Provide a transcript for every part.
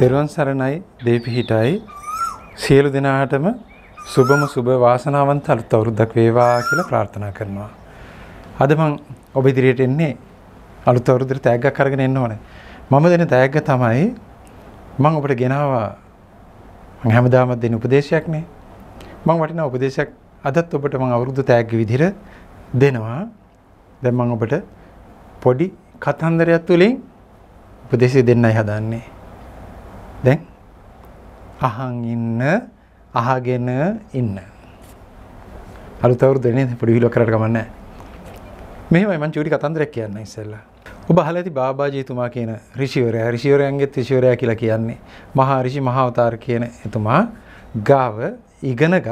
තෙරුවන් සරණයි දේපිහිටයි සියලු දෙනාටම සුබම සුබ වාසනාවන්ත අලුත් අවුරුද්දක් වේවා කියලා ප්‍රාර්ථනා කරනවා. අද මං ඔබ ඉදිරියට එන්නේ අලුත් අවුරුද්දට තෑග්ගක් අරගෙන එන්න ඕනේ. මම දෙන තෑග්ග තමයි මං ඔබට ගෙනාවා මං හැමදාම දෙන උපදේශයක්නේ. මං වටිනා උපදේශයක් අදත් ඔබට මං අවුරුදු තෑග්ග විදිහට දෙනවා. දැන් මං ඔබට පොඩි කතන්දරයක් තුලින් උපදේශය දෙන්නයි හදන්නේ. දැන් අහන් ඉන්න අහගෙන ඉන්න. අලුත අවුරුද්දේ නේද පොඩි විලක් කරලා ගමන්නේ. මෙහෙමයි මං චූටි කතන්දරයක් කියන්න ඉස්සෙල්ලා. ඔබ අහලා ඇති බාබාජීතුමා කියන ඍෂිවරයා ඍෂිවරයන්ගෙත් ඍෂිවරයා කියලා කියන්නේ මහා ඍෂි මහා අවතාර කියන එතුමා ගාව ඉගෙනගත්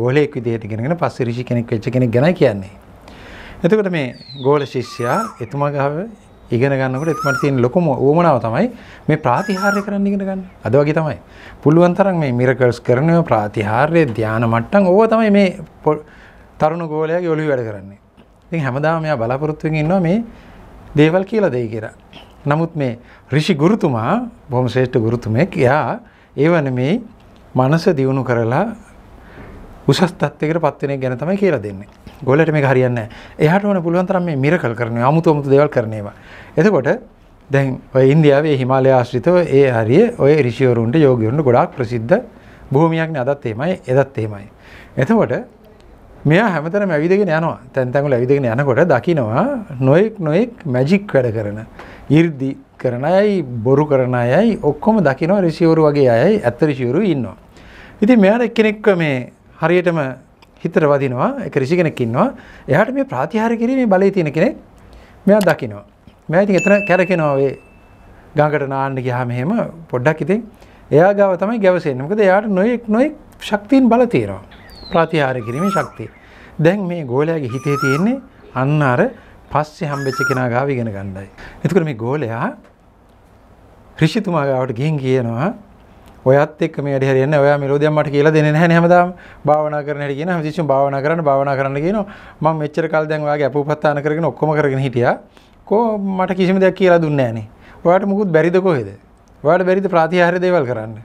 ගෝලයෙක් විදිහට ඉගෙනගෙන පස්සේ ඍෂි කෙනෙක් වෙච්ච කෙනෙක් ගැන කියන්නේ. එතකොට මේ ගෝල ශිෂ්‍යයා එතුමා ගාව ඉගෙන ගන්නකොට එතුමාට තියෙන ලොකුම උවමනාව තමයි මේ ප්‍රාතිහාර්ය කරන්න ඉගෙන ගන්න. අද වගේ තමයි. පුළුවන් තරම් මේ මිරකල්ස් කරනවා ප්‍රාතිහාර්ය ධානා මට්ටම් ඕවා තමයි මේ තරුණ ගෝලයාගේ ඔළුවේ වැඩ කරන්නේ. ඉතින් හැමදාම මෙයා බලාපොරොත්තු වෙමින් ඉන්නවා මේ දේවල් කියලා දෙයි කියලා. නමුත් මේ ඍෂි ගුරුතුමා බොහොම ශ්‍රේෂ්ඨ ගුරුතුමෙක්. එයා ඒවන මේ මනස දියුණු කරලා උසස් තත්වයකට පත් වෙන එක ගැන තමයි කියලා දෙන්නේ. ගොල්ලන්ට මේක හරියන්නේ නැහැ. එයාට ඕන පුළුවන් තරම් මේ මිරකල් කරනවා, 아무තු 아무තු දේවල් කරනේවා. එතකොට දැන් ඔය ඉන්දියාවේ හිමාලය ආශ්‍රිතව ඒ හරිය ඔය ඍෂිවරුන්ට යෝගිවරුන්ට ගොඩාක් ප්‍රසිද්ධ භූමියක් නේ අදත් එහෙමයි, එදත් එහෙමයි. එතකොට මෙයා හැමතැනම ඇවිදගෙන යනවා. තැන් තැන් වල ඇවිදගෙන යනකොට දකිනවා නොඑක් නොඑක් මැජික් වැඩ කරන, 이르දි කරන අයයි, බොරු කරන අයයි ඔක්කොම දකිනවා ඍෂිවරු වගේ අයයි, ඇත්ත ඍෂිවරු ඉන්නවා. ඉතින් මෙයාට එක්කෙනෙක්ව මේ හරියටම හිතර වදිනවා එක ඍෂි කෙනෙක් ඉන්නවා. එයාට මේ ප්‍රාතිහාර කිරීමේ බලය තියෙන කෙනෙක් මෙයා දකිනවා. මෙයා ඉතින් එතන කැරකෙනවා ඒ ගඟට නාන්න ගියාම එහෙම පොඩ්ඩක් ඉතින් එයා ගාව තමයි ගැවසෙන්නේ. මොකද එයාට නොයෙක් නොයෙක් ශක්තියින් බල තියෙනවා. ප්‍රාතිහාර කිරීමේ ශක්තිය. දැන් මේ ගෝලයාගේ හිතේ තියෙන්නේ අන්න අර පස්සේ හම්බෙච්ච කෙනා ගාව ඉගෙන ගන්නයි. එතකොට මේ ගෝලයා ඍෂිතුමා ගාවට ගිහින් කියනවා ඔයත් එක්ක මේ වැඩේ හරියන්නේ ඔයා මෙලෝදියක් මට කියලා දෙන්නේ නැහැ නේ හැමදාම භාවනා කරන හැටි කියන හැමතිස්සෙම භාවනා කරන්න භාවනා කරන්න කියනවා මම මෙච්චර කාල දැන් ඔයාගේ අපෝපත්තාන කරගෙන ඔක්කොම කරගෙන හිටියා කෝ මට කිසිම දෙයක් කියලා දුන්නේ නැහැ නේ ඔයාට මොකුත් බැරිද කොහෙද ඔයාට බැරිද ප්‍රාතිහාර්ය දේවල් කරන්න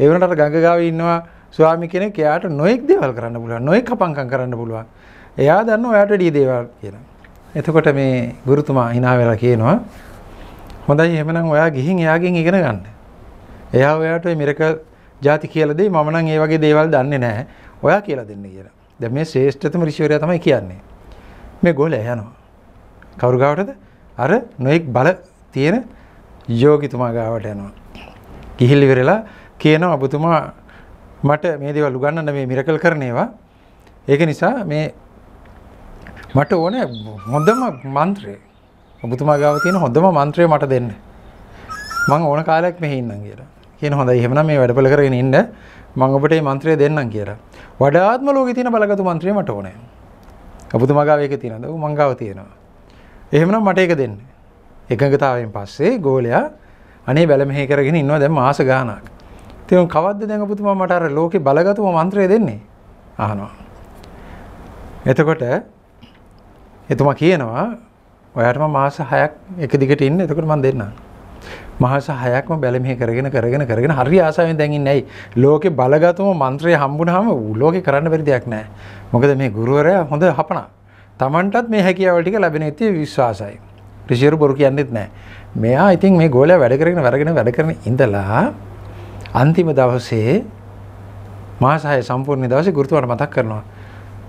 ඒ වෙනකොට අර ගංගගාවේ ඉන්නවා ස්වාමි කෙනෙක් එයාට නොඑක් දේවල් කරන්න පුළුවන් නොඑක් කපංකම් කරන්න පුළුවන් එයා දන්නවා ඔයාට ඩී දේවල් කියලා එතකොට මේ ගුරුතුමා hina වෙලා කියනවා හොඳයි එහෙමනම් ඔයා ගිහින් එයාගෙන් ඉගෙන ගන්න එයා ඔයාට මිරකල් ಜಾති කියලා දෙයි මම නම් ඒ වගේ දේවල් දන්නේ නැහැ. ඔයා කියලා දෙන්න කියලා. දැන් මේ ශ්‍රේෂ්ඨතම ඍෂිවරයා තමයි කියන්නේ. මේ ගෝලයා යනවා. කවුරු ගාවටද? අර නොඑක් බල තියෙන යෝගිතුමා ගාවට යනවා. ගිහිල් ඉවරලා කියනවා ඔබතුමා මට මේ දේවල් උගන්වන්න මේ මිරකල් කරන ඒවා. ඒක නිසා මේ මට ඕනේ හොඳම මන්ත්‍රය. ඔබතුමා ගාව තියෙන හොඳම මන්ත්‍රය මට දෙන්න. මම ඕන කාලයක් මෙහි ඉන්නම් කියලා. කියන හොඳයි එහෙමනම් මේ වැඩපල කරගෙන ඉන්න මම ඔබට මේ මන්ත්‍රය දෙන්නම් කියලා. වඩාත්ම ලෝකේ තියෙන බලගතු මන්ත්‍රය මට ඕනේ. ඔබතුමා ගාව ඒක තියෙනවද? ඔව් මං ගාව තියෙනවා. එහෙමනම් මට ඒක දෙන්න. එකඟතාවයෙන් පස්සේ ගෝලයා අනේ බැල මෙහෙ කරගෙන ඉන්නවා දැන් මාස ගාණක්. ඉතින් කවද්ද දැන් ඔබතුමා මට අර ලෝකේ බලගතුම මන්ත්‍රය දෙන්නේ? අහනවා. එතකොට එතුමා කියනවා ඔයාට මම මාස 6ක් එක දිගට ඉන්න. එතකොට මම දෙන්නම්. මහස හයක්ම බැලමහ කරගෙන කරගෙන කරගෙන හරි ආසාවෙන් දැඟින් ඇයි ලෝකෙ බලගතුම මන්ත්‍රය හම්බුනහම ලෝකෙ කරන්න බැරි දෙයක් නෑ මොකද මේ ගුරුවරය හොඳ හපන තමන්ටත් මේ හැකියාවටික ලැබෙන ඇති විශ්වාසයි රිසිරු බොරු කියන්නෙත් නෑ මෙයා ඉතින් මේ ගෝලය වැඩ කරගෙන වැරගෙන වැඩ කරන ඉඳලා අන්තිම දවසේ මාසාහය සම්පූර්ණ දවස ගෘතුවට මතක් කරනවා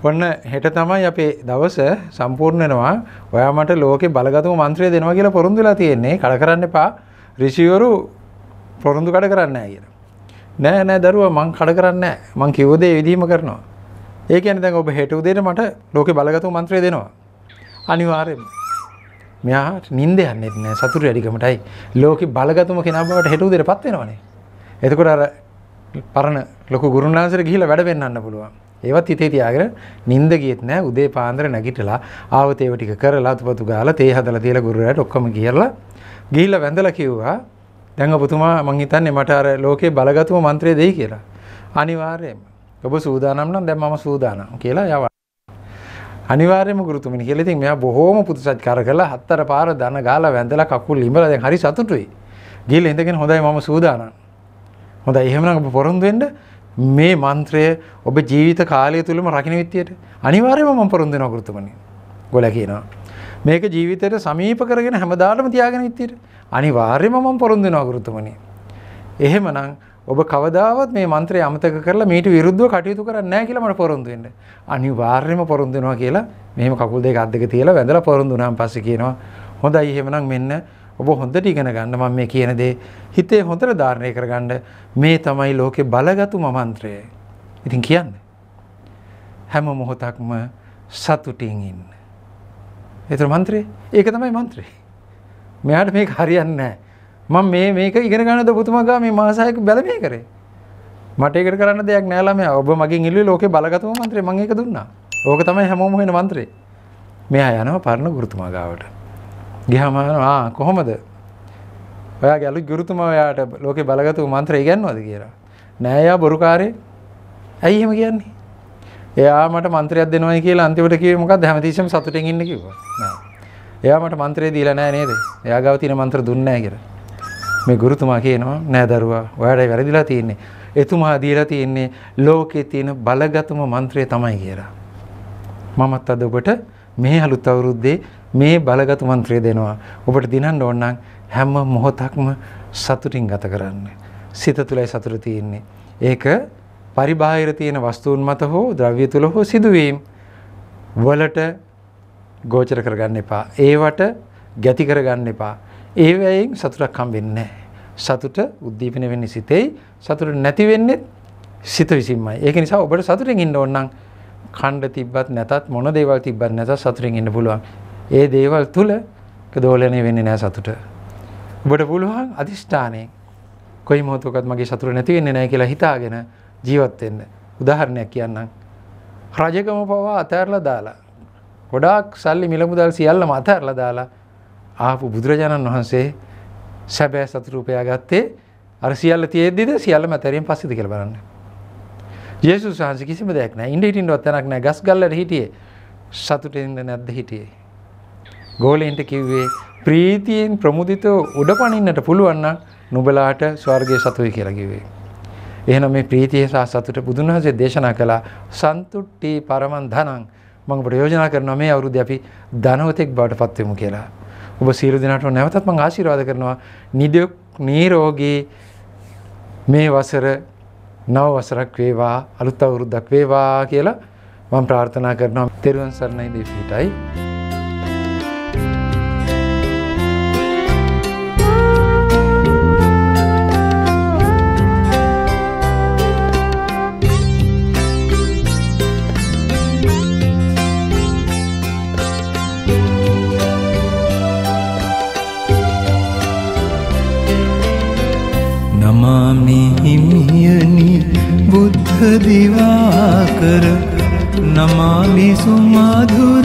ඔන්න හෙට තමයි අපේ දවස සම්පූර්ණනවා ඔයා මට ලෝකෙ බලගතුම මන්ත්‍රය දෙනවා කියලා පොරුන්දුලා තියෙන්නේ කඩ කරන්න එපා රිසිවරු පොරොන්දු කඩ කරන්න කියෙන. නෑ නෑ දරුව මං කඩ කරන්න මං කිවදේ විදීම කරනවා. ඒක ඇන දැන් ඔබ හෙටුදේට මට ලෝක බලගතු මන්ත්‍රය දෙනවා. අනිවාරයෙන්. මෙයාට නින්ද යන්නෙත් නෑ සතුර වැඩිකමටයි ලෝක බලගතුම කෙනාවට හෙටුදෙර පත්වෙනවානේ. එතකොට අර පරණ ලොක ගුරුන්නාන්සර ගිහිල වැඩ වෙන්නන්න පුළුවන්. ඒවත් හිතේ තියාගෙන නිින්ද ගියත් නෑ උදේ පාන්දර නැගිටලා ආවතේව ටික කරලා අතුපතු ගාලා තේ හදලා තියලා ගුරුවරයාට ඔක්කොම කියලා ගිහිල්ලා වැඳලා කිව්වා දැන් ඔබතුමා මං හිතන්නේ මට අර ලෝකේ බලගතුම මන්ත්‍රය දෙයි කියලා. අනිවාර්යයෙන්ම. ඔබ සූදානම් නම් දැන් මම සූදානම් කියලා යවා. අනිවාර්යයෙන්ම ගුරුතුමනි කියලා ඉතින් මෙයා බොහොම පුදු සත්කාර කළා. හතර පාර දන ගාලා වැඳලා කකුල් ඉඹලා දැන් හරි සතුටුයි. ගිහිල්ලා ඉඳගෙන හොඳයි මම සූදානම්. හොඳයි එහෙමනම් ඔබ පොරොන්දු වෙන්න මේ මන්ත්‍රය ඔබ ජීවිත කාලය තුළම රකින්න විත්තියට අනිවාර්යයෙන්ම මම පොරොන්දු වෙනවා ගුරුතුමනි. ගොලා කියනවා. මේක ජීවිතයට සමීප කරගෙන හැමදාටම තියාගෙන ඉතිර අනිවාර්යයෙන්ම මම පොරොන්දු වෙනවා ගුරුතුමනි. එහෙමනම් ඔබ කවදාවත් මේ මන්ත්‍රය අමතක කරලා මීට විරුද්ධව කටයුතු කරන්නේ නැහැ කියලා මට පොරොන්දු වෙන්න. අනිවාර්යයෙන්ම පොරොන්දු වෙනවා කියලා මෙහෙම කකුල් දෙක අත් දෙක තියලා වැඳලා පොරොන්දු වුණාන් පස්සේ කියනවා හොඳයි එහෙමනම් මෙන්න ඔබ හොඳට ඉගෙන ගන්න මම මේ කියන දේ හිතේ හොඳට ධාරණය කරගන්න මේ තමයි ලෝකේ බලගත්ු මමන්ත්‍රය. ඉතින් කියන්නේ හැම මොහොතක්ම සතුටින් ඉන්න. ඒතර මන්ත්‍රේ ඒක තමයි මන්ත්‍රේ. මෙයාට මේක හරියන්නේ නැහැ. මම මේ මේක ඉගෙන ගන්නද පුතුමා ගා මේ මාස 6ක බැලමේ කරේ. මට ඒකට කරන්න දෙයක් නෑ ළමයා. ඔබ මගෙන් ඉල්ලුවේ ලෝකේ බලගතම මන්ත්‍රේ මම ඒක දුන්නා. ඕක තමයි හැමෝම හොයන මන්ත්‍රේ. මෙයා යනවා පරණ ගුරුතුමා ගාවට. ගියාම ආ කොහොමද? ඔයාගේ අලුත් ගුරුතුමා ඔයාට ලෝකේ බලගතම මන්ත්‍රේ ඉගෙනවද කියලා. නෑ යා බොරුකාරේ. ඇයි එහෙම කියන්නේ? එයා මට මන්ත්‍රයක් දෙනවයි කියලා අන්තිමට කිව්වේ මොකක්ද හැමතිස්සෙම සතුටින් ඉන්න කිව්වා. එයා මට මන්ත්‍රය දීලා නැහැ නේද? එයා ගාව තියෙන මන්ත්‍ර දුන්නේ නැහැ කියලා. මේ ගුරුතුමා කියනවා නෑ දරුවා ඔයාට වැරදිලා තියෙන්නේ. එතුමා දීලා තියෙන්නේ ලෝකේ තියෙන බලගතුම මන්ත්‍රය තමයි කියලා. මමත් අද ඔබට මේ අලුත් අවුරුද්දේ මේ බලගතු මන්ත්‍රය දෙනවා. ඔබට දිනන්න ඕන නම් හැම මොහොතක්ම සතුටින් ගත කරන්න. සිත තුලයි සතුට තියෙන්නේ. ඒක පරිබාහිර තියෙන වස්තුන් මත හෝ ද්‍රව්‍ය තුල හෝ සිදුවීම් වලට ගෝචර කරගන්න එපා. ඒවට ගැති කරගන්න එපා. ඒවැයෙන් සතුටක් හම්බෙන්නේ නැහැ. සතුට උද්දීපන වෙන්නේ සිතේයි. සතුට නැති වෙන්නේ සිත විසින්මයි. ඒක නිසා ඔබට සතුටින් ඉන්න ඕන නම් ඛණ්ඩ තිබ්බත් නැතත් මොන දේවල් තිබ්බත් නැතත් සතුටින් ඉන්න පුළුවන්. ඒ දේවල් තුල දෝලණය වෙන්නේ නැහැ සතුට. ඔබට පුළුවන් අදිෂ්ඨානයෙන් කොයි මොහොතකත් මගේ සතුට නැති වෙන්නේ නැහැ කියලා හිතාගෙන ජීවත් වෙන්න. උදාහරණයක් කියන්නම්. රජකම පවා අතහැරලා දාලා ගොඩාක් සල්ලි මිල මුදල් සියල්ලම අතහැරලා දාලා ආපු බුදුරජාණන් වහන්සේ සැබෑ සතුට උපයා ගත්තේ අර සියල්ල තියෙද්දිද සියල්ලම අතරින් පස්සේද කියලා බලන්න. යේසුස් වහන්සේ කිසිම දෙයක් නැහැ. ඉඳ හිටින්නවත් තැනක් නැහැ. ගස් ගල්ලට හිටියේ. සතුටින්ද නැද්ද හිටියේ? ගෝලෙන්ට කිව්වේ ප්‍රීතියෙන් ප්‍රමුදිතව උඩ පනින්නට පුළුවන් නම් නුඹලාට ස්වර්ගය සතුයි කියලා කිව්වේ. එහෙනම් මේ ප්‍රීතිය සහ සතුට බුදුන් වහන්සේ දේශනා කළා සන්තුට්ටි පරමං ධනං මම ඔබට යෝජනා කරනවා මේ අවුරුද්දේ අපි ධනවතෙක් බවට පත් වෙමු කියලා. ඔබ සියලු දෙනාටම නැවතත් මම ආශිර්වාද කරනවා නිදුක් නිරෝගී මේ වසර නව වසරක් වේවා අලුත් අවුරුද්දක් වේවා කියලා මම ප්‍රාර්ථනා කරනවා. තෙරුවන් සරණයි දෙවියන්ටයි. ස්වාමි හිමියනි බුද්ධ දිවාකර නමාමි සුමధుර